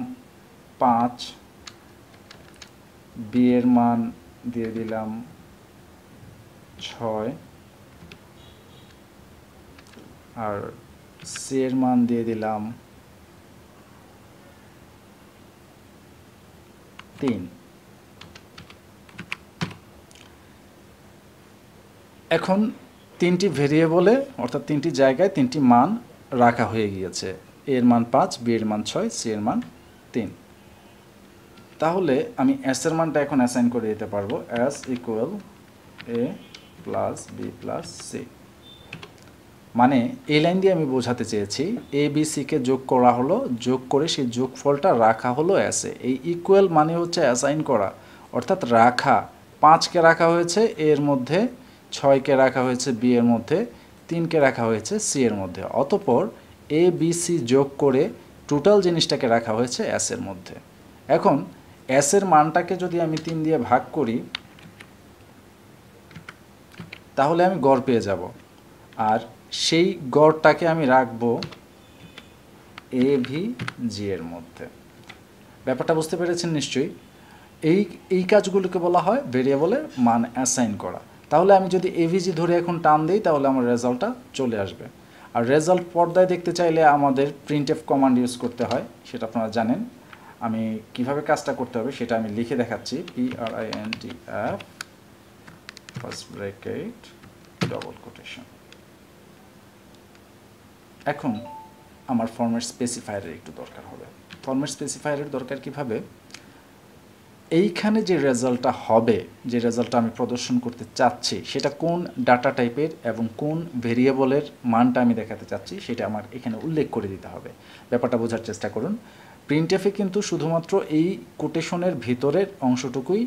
পাঁচ বি এর মান দিয়ে দিলাম ছয় আর সি এর মান দিয়ে দিলাম তিন এখন তিনটি ভেরিয়েবলে অর্থাৎ তিনটি জায়গায় তিনটি মান রাখা হয়ে গিয়েছে এর মান পাঁচ বি এর মান ছয় সি এর মান তিন তাহলে আমি এস এর মানটা এখন অ্যাসাইন করে দিতে পারবো s equal a plus B plus c মানে এই লাইন দিয়ে আমি বোঝাতে চেয়েছি এ বি সিকে যোগ করা হলো যোগ করে সেই যোগফলটা রাখা হলো অ্যাসে এই ইকুয়াল মানে হচ্ছে অ্যাসাইন করা অর্থাৎ রাখা পাঁচকে রাখা হয়েছে এর মধ্যে ছয়কে রাখা হয়েছে বি এর মধ্যে তিনকে রাখা হয়েছে সি এর মধ্যে অতপর এ বি সি যোগ করে টোটাল জিনিসটাকে রাখা হয়েছে অ্যাসের মধ্যে এখন অ্যাসের মানটাকে যদি আমি তিন দিয়ে ভাগ করি তাহলে আমি গড় পেয়ে যাব আর সেই গড়টাকে আমি রাখব এ ভি জি এর মধ্যে ব্যাপারটা বুঝতে পেরেছেন নিশ্চয়ই এই এই কাজগুলোকে বলা হয় ভেরিয়েবলে মান অ্যাসাইন করা তাহলে আমি যদি এভিজি ধরে এখন টান দিই তাহলে আমার রেজাল্টটা চলে আসবে আর রেজাল্ট পর্দায় দেখতে চাইলে আমাদের প্রিন্ট এফ কমান্ড ইউজ করতে হয় সেটা আপনারা জানেন আমি কিভাবে কাজটা করতে হবে সেটা আমি লিখে দেখাচ্ছি P R I N T F first bracket double quotation এখন আমার ফর্মেট স্পেসিফায়ারের একটু দরকার হবে ফর্মেট স্পেসিফায়ারের দরকার কিভাবে এইখানে যে রেজাল্টটা হবে যে রেজাল্টটা আমি প্রদর্শন করতে চাচ্ছি সেটা কোন ডাটা টাইপের এবং কোন ভেরিয়েবলের মানটা আমি দেখাতে চাচ্ছি সেটা আমার এখানে উল্লেখ করে দিতে হবে ব্যাপারটা বোঝার চেষ্টা করুন প্রিন্টএফে কিন্তু শুধুমাত্র এই কোটেশনের ভিতরের অংশটুকুই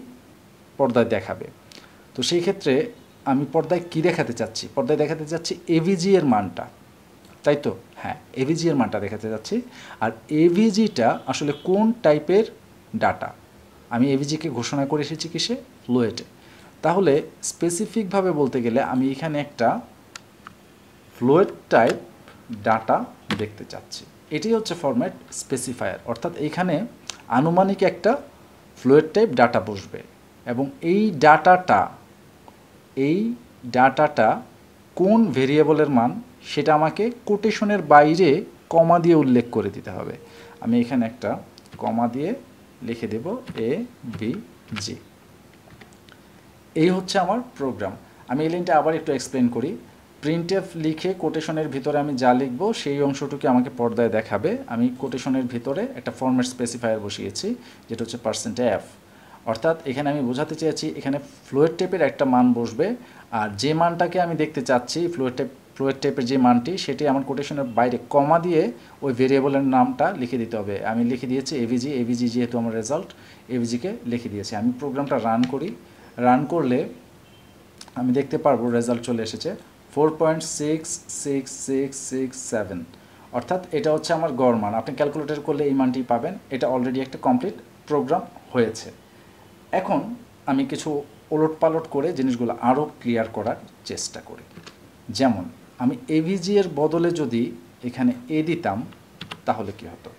পর্দায় দেখাবে তো সেই ক্ষেত্রে আমি পর্দায় কি দেখাতে চাচ্ছি পর্দায় দেখাতে চাচ্ছি এভিজি এর মানটা তাই তো হ্যাঁ এভিজি এর মানটা দেখাতে চাচ্ছি আর এভিজিটা আসলে কোন টাইপের ডাটা আমি এভিজিকে ঘোষণা করে এসেছি কিসে ফ্লোয়েটে তাহলে স্পেসিফিকভাবে বলতে গেলে আমি এখানে একটা ফ্লোয়েড টাইপ ডাটা দেখতে চাচ্ছি এটাই হচ্ছে ফরম্যাট স্পেসিফায়ার অর্থাৎ এখানে আনুমানিক একটা ফ্লোয়েড টাইপ ডাটা বসবে এবং এই ডাটাটা এই ডাটাটা কোন ভেরিয়েবলের মান সেটা আমাকে কোটেশনের বাইরে কমা দিয়ে উল্লেখ করে দিতে হবে আমি এখানে একটা কমা দিয়ে লিখে দেব এ বি জি এই হচ্ছে আমার প্রোগ্রাম আমি এই লাইনটা আবার একটু এক্সপ্লেন করি প্রিন্টএফ লিখে কোটেশনের ভিতরে আমি যা লিখবো সেই অংশটুকু আমাকে পর্দায় দেখাবে আমি কোটেশনের ভিতরে একটা ফরম্যাট স্পেসিফায়ার বসিয়েছি যেটা হচ্ছে পার্সেন্ট এফ অর্থাৎ এখানে আমি বোঝাতে চেয়েছি এখানে ফ্লোয়েড টেপের একটা মান বসবে আর যে মানটাকে আমি দেখতে চাচ্ছি ফ্লোয়েড টেপ ফ্লোয়েড টেপের যে মানটি সেটি আমার কোটেশনের বাইরে কমা দিয়ে ওই ভেরিয়েবলের নামটা লিখে দিতে হবে আমি লিখে দিয়েছি এভিজি এভিজি যেহেতু আমার রেজাল্ট এভিজিকে লিখে দিয়েছি আমি প্রোগ্রামটা রান করি রান করলে আমি দেখতে পারবো রেজাল্ট চলে এসেছে four point six six six six seven অর্থাৎ এটা হচ্ছে আমার গড় মান আপনি ক্যালকুলেটর করলে এই মানটি পাবেন এটা অলরেডি একটা কমপ্লিট প্রোগ্রাম হয়েছে এখন আমি কিছু ওলটপালট করে জিনিসগুলো আরও ক্লিয়ার করার চেষ্টা করি যেমন আমি এভিজি এর বদলে যদি এখানে এ দিতাম তাহলে কি হতো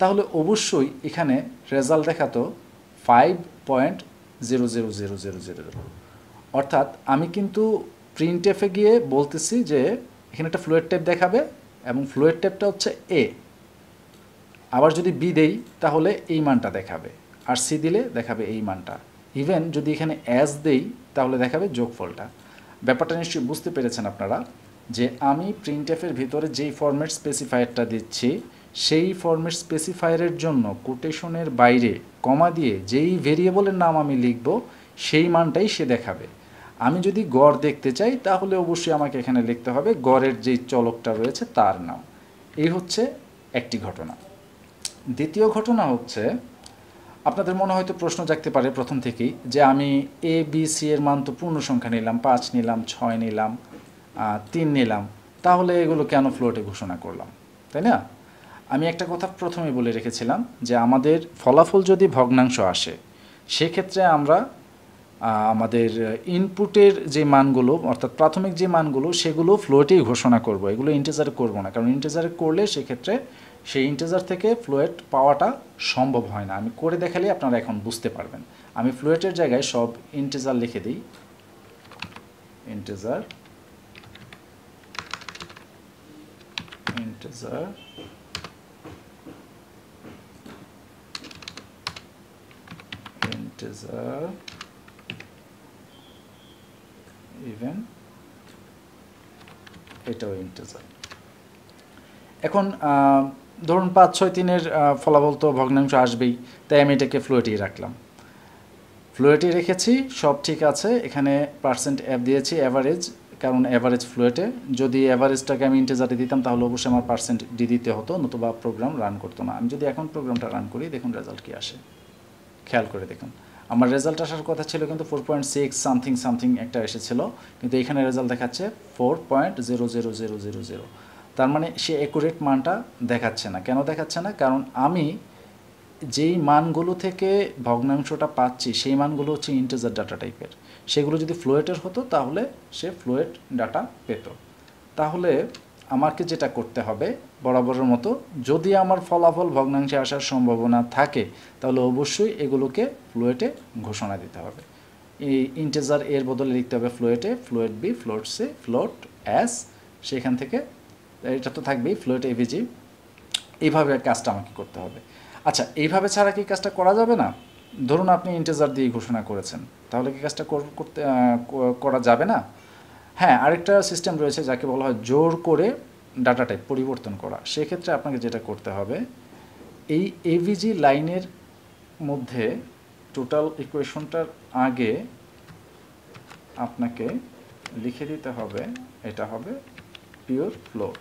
তাহলে অবশ্যই এখানে রেজাল্ট দেখাতো five point zero zero zero zero zero অর্থাৎ আমি কিন্তু প্রিন্ট এফে গিয়ে বলতেছি যে এখানে একটা ফ্লুয়েড টেপ দেখাবে এবং ফ্লুয়েড টেপটা হচ্ছে এ আবার যদি বি দেই তাহলে এই মানটা দেখাবে আর সি দিলে দেখাবে এই মানটা ইভেন যদি এখানে অ্যাস দেই তাহলে দেখাবে যোগফলটা ব্যাপারটা নিশ্চয়ই বুঝতে পেরেছেন আপনারা যে আমি প্রিন্টএফের ভিতরে যেই ফর্মেট স্পেসিফায়ারটা দিচ্ছি সেই ফর্মেট স্পেসিফায়ারের জন্য কোটেশনের বাইরে কমা দিয়ে যেই ভেরিয়েবলের নাম আমি লিখব সেই মানটাই সে দেখাবে আমি যদি গড় দেখতে চাই তাহলে অবশ্যই আমাকে এখানে লিখতে হবে গড়ের যেই চলকটা রয়েছে তার নাম এই হচ্ছে একটি ঘটনা দ্বিতীয় ঘটনা হচ্ছে আপনাদের মনে হয়তো প্রশ্ন জাগতে পারে প্রথম থেকেই যে আমি এ বি সি এর মান তো পূর্ণ সংখ্যা নিলাম পাঁচ নিলাম ছয় নিলাম তিন নিলাম তাহলে এগুলো কেন ফ্লোটে ঘোষণা করলাম তাই না আমি একটা কথা প্রথমে বলে রেখেছিলাম যে আমাদের ফলাফল যদি ভগ্নাংশ আসে সেক্ষেত্রে আমরা আমাদের ইনপুটের যে মানগুলো অর্থাৎ প্রাথমিক যে মানগুলো সেগুলো ফ্লোটেই ঘোষণা করব এগুলো ইন্টেজারে করব না কারণ ইন্টেজারে করলে সেক্ষেত্রে সেই ইন্টেজার থেকে ফ্লুয়েট পাওয়াটা সম্ভব হয় না আমি করে দেখালে আপনারা এখন বুঝতে পারবেন আমি ফ্লুয়েটের জায়গায় সব ইন্টেজার লিখে দিই ইন্টেজার ইন্টেজার ইন্টেজার ইভেন এটাও ইন্টেজার এখন ধরুন পাঁচ ছয় তিনের ফলাফল তো ভগ্নাংশ আসবেই তাই আমি এটাকে ফ্লুয়েটেই রাখলাম ফ্লুয়েটে রেখেছি সব ঠিক আছে এখানে পার্সেন্ট অ্যাপ দিয়েছি অ্যাভারেজ কারণ অ্যাভারেজ ফ্লুয়েটে যদি অ্যাভারেজটাকে আমি ইন্টেজারে দিতাম তাহলে অবশ্যই আমার পার্সেন্ট ডি দিতে হতো নতুবা প্রোগ্রাম রান করতো না আমি যদি এখন প্রোগ্রামটা রান করি দেখুন রেজাল্ট কি আসে খেয়াল করে দেখুন আমার রেজাল্ট আসার কথা ছিল কিন্তু four point six something something একটা এসেছিল কিন্তু এখানে রেজাল্ট দেখাচ্ছে four point zero zero zero zero zero তার মানে সে অ্যাকুরেট মানটা দেখাচ্ছে না কেন দেখাচ্ছে না কারণ আমি যেই মানগুলো থেকে ভগ্নাংশটা পাচ্ছি সেই মানগুলো হচ্ছে ইন্টেজার ডাটা টাইপের সেগুলো যদি ফ্লোয়েটের হতো তাহলে সে ফ্লোয়েট ডাটা পেত তাহলে আমাকে যেটা করতে হবে বরাবরের মতো যদি আমার ফলাফল ভগ্নাংশে আসার সম্ভাবনা থাকে তাহলে অবশ্যই এগুলোকে ফ্লোয়েটে ঘোষণা দিতে হবে এই ইন্টেজার এর বদলে লিখতে হবে ফ্লোয়েটে float b float c float s সেখান থেকে এটা তো থাকবেই ফ্লোট এভিজি এইভাবে কাজটা আমাকে করতে হবে আচ্ছা এইভাবে ছাড়া কি কাজটা করা যাবে না ধরুন আপনি ইন্টেজার দিয়ে ঘোষণা করেছেন তাহলে কি কাজটা করতে করা যাবে না হ্যাঁ আরেকটা সিস্টেম রয়েছে যাকে বলা হয় জোর করে ডাটা টাইপ পরিবর্তন করা সেক্ষেত্রে আপনাকে যেটা করতে হবে এই এভিজি লাইনের মধ্যে টোটাল ইকুয়েশনটার আগে আপনাকে লিখে দিতে হবে এটা হবে পিওর ফ্লোট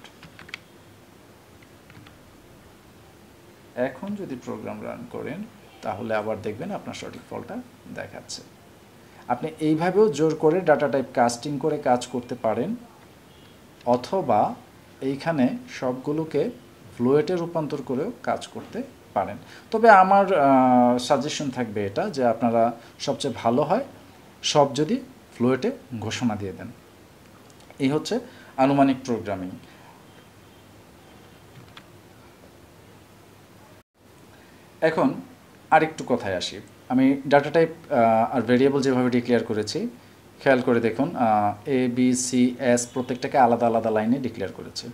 এখন যদি প্রোগ্রাম রান করেন তাহলে আবার দেখবেন আপনার সঠিক ফলটা দেখাচ্ছে আপনি এইভাবেও জোর করে ডাটা টাইপ কাস্টিং করে কাজ করতে পারেন অথবা এইখানে সবগুলোকে ফ্লুয়েটে রূপান্তর করেও কাজ করতে পারেন তবে আমার সাজেশন থাকবে এটা যে আপনারা সবচেয়ে ভালো হয় সব যদি ফ্লুয়েটে ঘোষণা দিয়ে দেন এই হচ্ছে আনুমানিক প্রোগ্রামিং এখন আরেকটু কথায় আসি আমি ডাটা টাইপ আর ভেরিয়েবল যেভাবে ডিক্লেয়ার করেছি খেয়াল করে দেখুন এ বি সি এস প্রত্যেকটাকে আলাদা আলাদা লাইনে ডিক্লেয়ার করেছে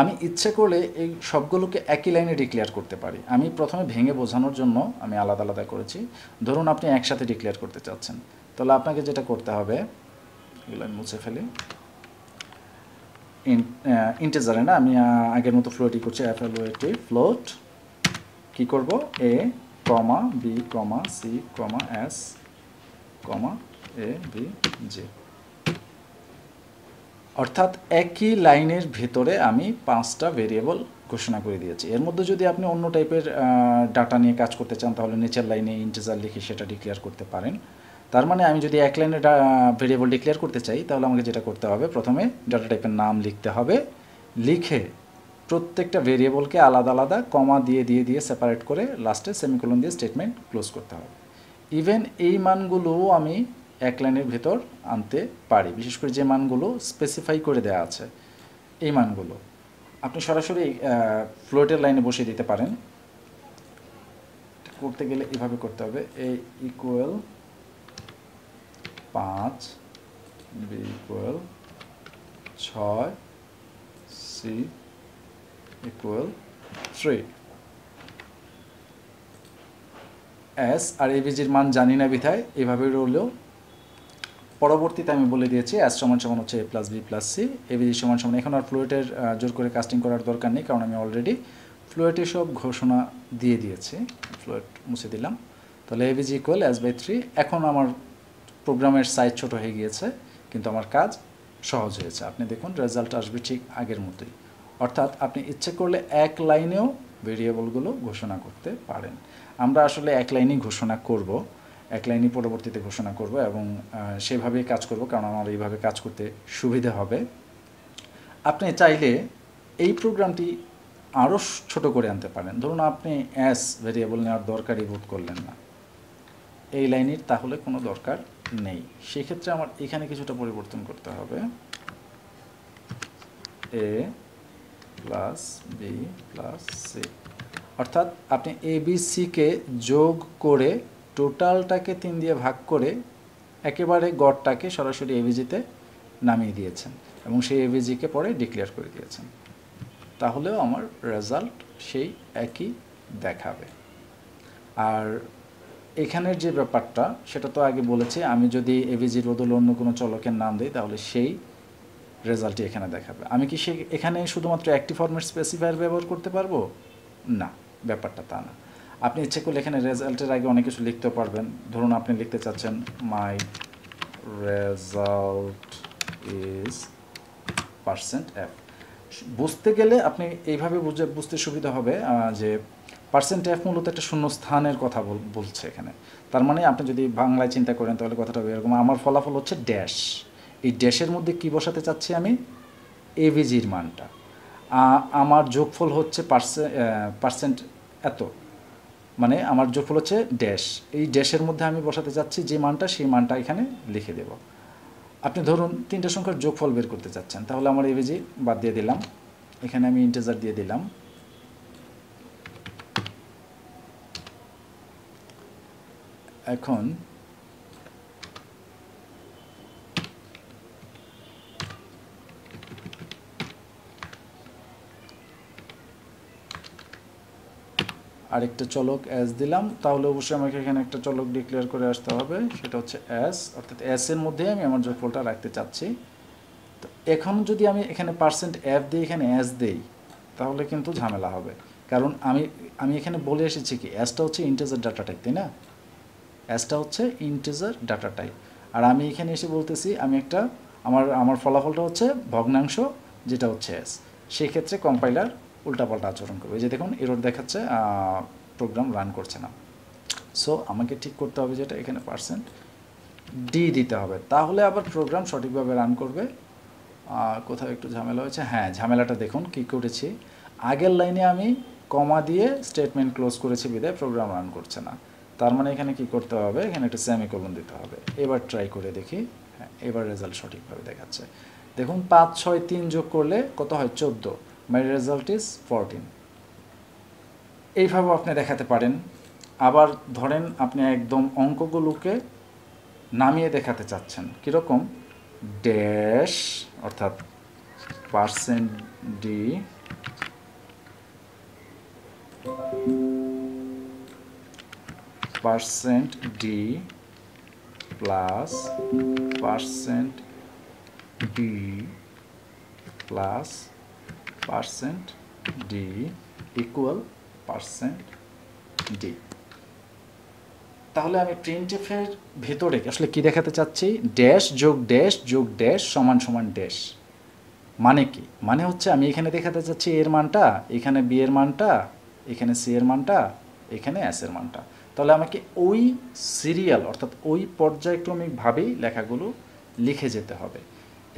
আমি ইচ্ছে করলে এই সবগুলোকে একই লাইনে ডিক্লেয়ার করতে পারি আমি প্রথমে ভেঙে বোঝানোর জন্য আমি আলাদা আলাদা করেছি ধরুন আপনি একসাথে ডিক্লেয়ার করতে চাচ্ছেন তাহলে আপনাকে যেটা করতে হবে এগুলো আমি মুছে ফেলি ইন্টেজারে না আমি আগের মতো ফ্লোটি করছি এফ এল ফ্লোট কি করব a comma b comma c comma s comma a b j অর্থাৎ একই লাইনের ভেতরে আমি পাঁচটা ভেরিয়েবল ঘোষণা করে দিয়েছি এর মধ্যে যদি আপনি অন্য টাইপের ডাটা নিয়ে কাজ করতে চান তাহলে নেচার লাইনে ইন্টেজার লিখে সেটা ডিক্লেয়ার করতে পারেন তার মানে আমি যদি এক লাইনে ভেরিয়েবল ডিক্লেয়ার করতে চাই তাহলে আমাকে যেটা করতে হবে প্রথমে ডাটা টাইপের নাম লিখতে হবে লিখে প্রত্যেকটা ভেরিয়েবলকে আলাদা আলাদা কমা দিয়ে দিয়ে দিয়ে সেপারেট করে লাস্টে সেমিকোলন দিয়ে স্টেটমেন্ট ক্লোজ করতে হবে ইভেন এই মানগুলোও আমি এক লাইনের ভেতর আনতে পারি বিশেষ করে যে মানগুলো স্পেসিফাই করে দেয়া আছে এই মানগুলো আপনি সরাসরি ফ্লোটের লাইনে বসিয়ে দিতে পারেন করতে গেলে এভাবে করতে হবে এ ইকুয়াল পাঁচ বি ইকুয়াল ছয় সি equal 3 এস আর এভিজির মান জানি না বিধায় এভাবে রইলেও পরবর্তীতে আমি বলে দিয়েছি এস সমান সমান হচ্ছে এ plus B plus c a v g সমান সমান এখন আর ফ্লুয়েটের জোর করে কাস্টিং করার দরকার নেই কারণ আমি অলরেডি ফ্লুয়েটে সব ঘোষণা দিয়ে দিয়েছি ফ্লুয়েট মুছে দিলাম তাহলে a v g equal s by three এখন আমার প্রোগ্রামের সাইজ ছোট হয়ে গিয়েছে কিন্তু আমার কাজ সহজ হয়েছে আপনি দেখুন রেজাল্ট আসবে ঠিক আগের মতোই অর্থাৎ আপনি ইচ্ছে করলে এক লাইনেও ভেরিয়েবলগুলো ঘোষণা করতে পারেন আমরা আসলে এক লাইনেই ঘোষণা করব এক লাইনই পরবর্তীতে ঘোষণা করব এবং সেভাবেই কাজ করব কারণ আমার এইভাবে কাজ করতে সুবিধা হবে আপনি চাইলে এই প্রোগ্রামটি আরও ছোট করে আনতে পারেন ধরুন আপনি অ্যাস ভেরিয়েবল নেওয়ার দরকারই বোধ করলেন না এই লাইনের তাহলে কোনো দরকার নেই সেক্ষেত্রে আমার এখানে কিছুটা পরিবর্তন করতে হবে a plus B plus c অর্থাৎ আপনি এ বি যোগ করে টোটালটাকে তিন দিয়ে ভাগ করে একেবারে গড়টাকে সরাসরি এভিজিতে নামিয়ে দিয়েছেন এবং সেই এভিজিকে পরে ডিক্লেয়ার করে দিয়েছেন তাহলেও আমার রেজাল্ট সেই একই দেখাবে আর এখানের যে ব্যাপারটা সেটা তো আগে বলেছি আমি যদি এভিজির বদলে অন্য কোনো চলকের নাম দিই তাহলে সেই রেজাল্টই এখানে দেখাবে আমি কি সে এখানে শুধুমাত্র একটি ফরম্যাট স্পেসিফায়ার ব্যবহার করতে পারবো না ব্যাপারটা তা না আপনি ইচ্ছে করলে এখানে রেজাল্টের আগে অনেক কিছু লিখতে পারবেন ধরুন আপনি লিখতে চাচ্ছেন my result is percent f বুঝতে গেলে আপনি এইভাবে বুঝে বুঝতে সুবিধা হবে যে পার্সেন্ট অ্যাপ মূলত একটা শূন্য স্থানের কথা বলছে এখানে তার মানে আপনি যদি বাংলায় চিন্তা করেন তাহলে কথাটা এরকম আমার ফলাফল হচ্ছে ড্যাশ এই ড্যাশের মধ্যে কি বসাতে চাচ্ছি আমি এভিজির মানটা আমার যোগফল হচ্ছে পার্সেন্ট এত মানে আমার যোগফল হচ্ছে ড্যাশ এই ড্যাশের মধ্যে আমি বসাতে চাচ্ছি যে মানটা সেই মানটা এখানে লিখে দেব আপনি ধরুন তিনটা সংখ্যার যোগফল বের করতে চাচ্ছেন তাহলে আমার এভিজি বাদ দিয়ে দিলাম এখানে আমি ইন্টেজার দিয়ে দিলাম এখন আরেকটা চলক অ্যাস দিলাম তাহলে অবশ্যই আমাকে এখানে একটা চলক ডিক্লেয়ার করে আসতে হবে সেটা হচ্ছে অ্যাস অর্থাৎ অ্যাসের মধ্যে আমি আমার যোগফলটা রাখতে চাচ্ছি তো এখন যদি আমি এখানে পার্সেন্ট অ্যাপ দিই এখানে অ্যাস দিই তাহলে কিন্তু ঝামেলা হবে কারণ আমি আমি এখানে বলে এসেছি কি অ্যাসটা হচ্ছে ইন্টেজার ডাটা টাইপ তাই না অ্যাসটা হচ্ছে ইন্টেজার ডাটা টাইপ আর আমি এখানে এসে বলতেছি আমি একটা আমার আমার ফলাফলটা হচ্ছে ভগ্নাংশ যেটা হচ্ছে অ্যাস সেই ক্ষেত্রে কম্পাইলার উল্টাপাল্টা আচরণ করবে এই যে দেখুন এরর দেখাচ্ছে প্রোগ্রাম রান করছে না সো আমাকে ঠিক করতে হবে যেটা এখানে পার্সেন্ট ডি দিতে হবে তাহলে আবার প্রোগ্রাম সঠিকভাবে রান করবে কোথাও একটু ঝামেলা হয়েছে হ্যাঁ ঝামেলাটা দেখুন কি করেছি আগের লাইনে আমি কমা দিয়ে স্টেটমেন্ট ক্লোজ করেছি বিদায় প্রোগ্রাম রান করছে না তার মানে এখানে কি করতে হবে এখানে একটা সেমিকোলন দিতে হবে এবার ট্রাই করে দেখি হ্যাঁ এবার রেজাল্ট সঠিকভাবে দেখাচ্ছে দেখুন পাঁচ ছয় তিন যোগ করলে কত হয় চোদ্দো মাই রেজাল্ট ইজ ফোরটিন এইভাবে আপনি দেখাতে পারেন আবার ধরেন আপনি একদম অঙ্কগুলোকে নামিয়ে দেখাতে চাচ্ছেন কীরকম ড্যাশ অর্থাৎ percent d percent d plus percent d plus percent d equal percent d তাহলে আমি এর ভেতরে আসলে কি দেখাতে চাচ্ছি ড্যাশ যোগ ড্যাশ যোগ ড্যাশ সমান সমান ড্যাশ মানে কি মানে হচ্ছে আমি এখানে দেখাতে চাচ্ছি এর মানটা এখানে বি এর মানটা এখানে সি এর মানটা এখানে এস এর মানটা তাহলে আমাকে ওই সিরিয়াল অর্থাৎ ওই পর্যায়ক্রমিকভাবেই লেখাগুলো লিখে যেতে হবে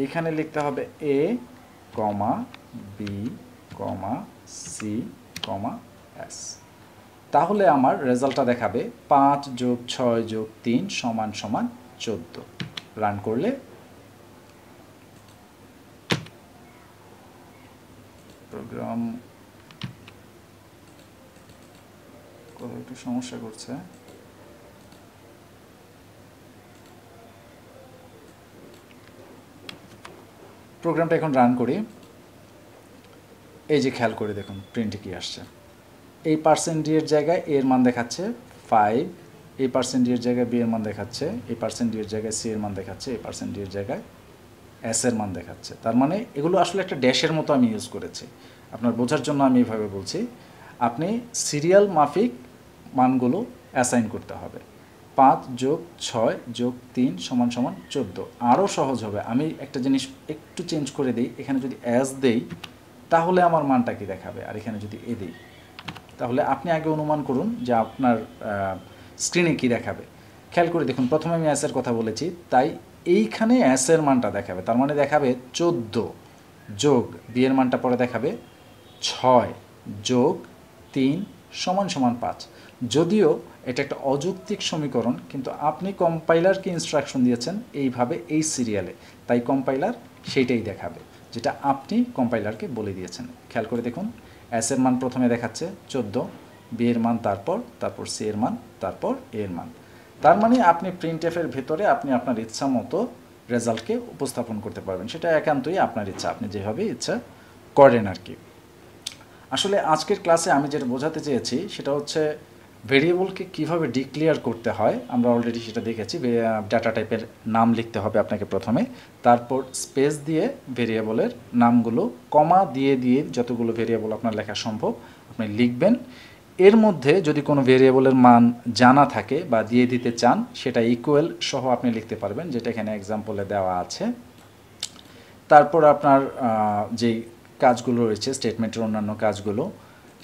এখানে লিখতে হবে a comma b comma c comma s তাহলে আমার রেজাল্টটা দেখাবে পাঁচ যোগ ছয় যোগ তিন সমান সমান চোদ্দ রান করলে প্রোগ্রাম কোথাও একটু সমস্যা করছে প্রোগ্রামটা এখন রান করি এই যে খেয়াল করে দেখুন প্রিন্টে কী আসছে এই পার্সেন্ট ডিয়ের জায়গায় এর মান দেখাচ্ছে ফাইভ এই পার্সেন্ট ডিয়ের জায়গায় বি এর মান দেখাচ্ছে এই পার্সেন্ট ডিয়ের জায়গায় সি এর মান দেখাচ্ছে এই পার্সেন্ট জায়গায় এস এর মান দেখাচ্ছে তার মানে এগুলো আসলে একটা ড্যাশের মতো আমি ইউজ করেছি আপনার বোঝার জন্য আমি এভাবে বলছি আপনি সিরিয়াল মাফিক মানগুলো অ্যাসাইন করতে হবে পাঁচ যোগ ছয় যোগ তিন সমান সমান চোদ্দো আরও সহজ হবে আমি একটা জিনিস একটু চেঞ্জ করে দিই এখানে যদি অ্যাস দেই তাহলে আমার মানটা কি দেখাবে আর এখানে যদি এ দিই তাহলে আপনি আগে অনুমান করুন যে আপনার স্ক্রিনে কি দেখাবে খেয়াল করে দেখুন প্রথমে আমি অ্যাসের কথা বলেছি তাই এইখানে অ্যাসের মানটা দেখাবে তার মানে দেখাবে চোদ্দ যোগ বিয়ের মানটা পরে দেখাবে ছয় যোগ তিন সমান সমান পাঁচ যদিও এটা একটা অযৌক্তিক সমীকরণ কিন্তু আপনি কম্পাইলারকে ইনস্ট্রাকশন দিয়েছেন এইভাবে এই সিরিয়ালে তাই কম্পাইলার সেইটাই দেখাবে যেটা আপনি কম্পাইলারকে বলে দিয়েছেন খেয়াল করে দেখুন এস এর মান প্রথমে দেখাচ্ছে চোদ্দো বি এর মান তারপর তারপর সি এর মান তারপর এ এর মান তার মানে আপনি প্রিন্ট এফের ভেতরে আপনি আপনার ইচ্ছা মতো রেজাল্টকে উপস্থাপন করতে পারবেন সেটা একান্তই আপনার ইচ্ছা আপনি যেভাবে ইচ্ছা করেন আর কি আসলে আজকের ক্লাসে আমি যেটা বোঝাতে চেয়েছি সেটা হচ্ছে ভেরিয়েবলকে কিভাবে ডিক্লেয়ার করতে হয় আমরা অলরেডি সেটা দেখেছি ডাটা টাইপের নাম লিখতে হবে আপনাকে প্রথমে তারপর স্পেস দিয়ে ভেরিয়েবলের নামগুলো কমা দিয়ে দিয়ে যতগুলো ভেরিয়েবল আপনার লেখা সম্ভব আপনি লিখবেন এর মধ্যে যদি কোনো ভেরিয়েবলের মান জানা থাকে বা দিয়ে দিতে চান সেটা ইকুয়েল সহ আপনি লিখতে পারবেন যেটা এখানে এক্সাম্পলে দেওয়া আছে তারপর আপনার যে কাজগুলো রয়েছে স্টেটমেন্টের অন্যান্য কাজগুলো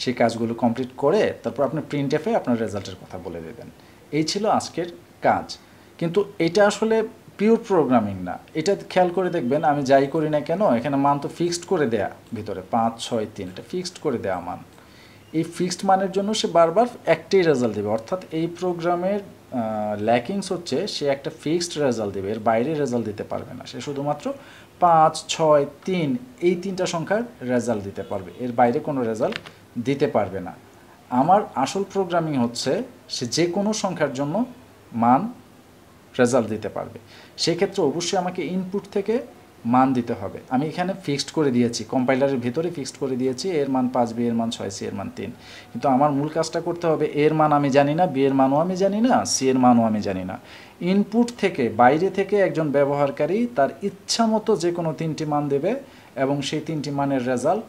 সেই কাজগুলো কমপ্লিট করে তারপর আপনার প্রিন্ট এফে আপনার রেজাল্টের কথা বলে দেবেন এই ছিল আজকের কাজ কিন্তু এটা আসলে পিওর প্রোগ্রামিং না এটা খেয়াল করে দেখবেন আমি যাই করি না কেন এখানে মান তো ফিক্সড করে দেয়া ভিতরে পাঁচ ছয় তিনটা ফিক্সড করে দেয়া মান এই ফিক্সড মানের জন্য সে বারবার একটাই রেজাল্ট দেবে অর্থাৎ এই প্রোগ্রামের ল্যাকিংস হচ্ছে সে একটা ফিক্সড রেজাল্ট দেবে এর বাইরে রেজাল্ট দিতে পারবে না সে শুধুমাত্র পাঁচ ছয় তিন এই তিনটা সংখ্যার রেজাল্ট দিতে পারবে এর বাইরে কোনো রেজাল্ট দিতে পারবে না আমার আসল প্রোগ্রামিং হচ্ছে সে যে কোনো সংখ্যার জন্য মান রেজাল্ট দিতে পারবে সেক্ষেত্রে অবশ্যই আমাকে ইনপুট থেকে মান দিতে হবে আমি এখানে ফিক্সড করে দিয়েছি কম্পাইলারের ভিতরে ফিক্সড করে দিয়েছি এর মান পাঁচ বি এর মান ছয় সি এর মান তিন কিন্তু আমার মূল কাজটা করতে হবে এর মান আমি জানি না বি এর মানও আমি জানি না সি এর মানও আমি জানি না ইনপুট থেকে বাইরে থেকে একজন ব্যবহারকারী তার ইচ্ছা মতো যে কোনো তিনটি মান দেবে এবং সেই তিনটি মানের রেজাল্ট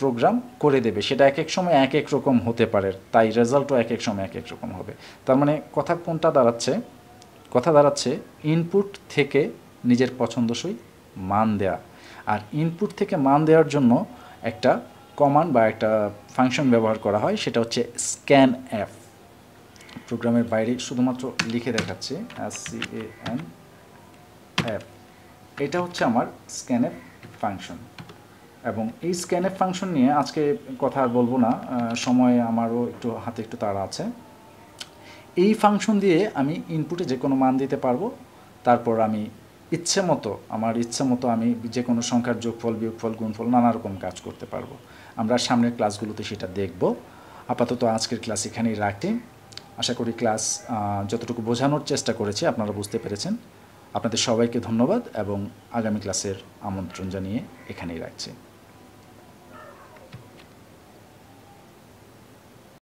প্রোগ্রাম করে দেবে সেটা এক এক সময় এক এক রকম হতে পারে তাই রেজাল্টও এক এক সময় এক এক রকম হবে তার মানে কথা কোনটা দাঁড়াচ্ছে কথা দাঁড়াচ্ছে ইনপুট থেকে নিজের পছন্দসই মান দেয়া আর ইনপুট থেকে মান দেওয়ার জন্য একটা কমান বা একটা ফাংশন ব্যবহার করা হয় সেটা হচ্ছে স্ক্যান অ্যাপ প্রোগ্রামের বাইরে শুধুমাত্র লিখে দেখাচ্ছে সি এন অ্যাপ এটা হচ্ছে আমার স্ক্যান অ্যাপ ফাংশন এবং এই স্ক্যানএফ ফাংশন নিয়ে আজকে কথা আর বলবো না সময় আমারও একটু হাতে একটু তাড়া আছে এই ফাংশন দিয়ে আমি ইনপুটে যে কোনো মান দিতে পারবো তারপর আমি ইচ্ছে মতো আমার ইচ্ছে মতো আমি যে কোনো সংখ্যার যোগফল বিয়োগফল গুণফল নানা রকম কাজ করতে পারবো আমরা সামনের ক্লাসগুলোতে সেটা দেখব আপাতত আজকের ক্লাস এখানেই রাখি আশা করি ক্লাস যতটুকু বোঝানোর চেষ্টা করেছি আপনারা বুঝতে পেরেছেন আপনাদের সবাইকে ধন্যবাদ এবং আগামী ক্লাসের আমন্ত্রণ জানিয়ে এখানেই রাখছি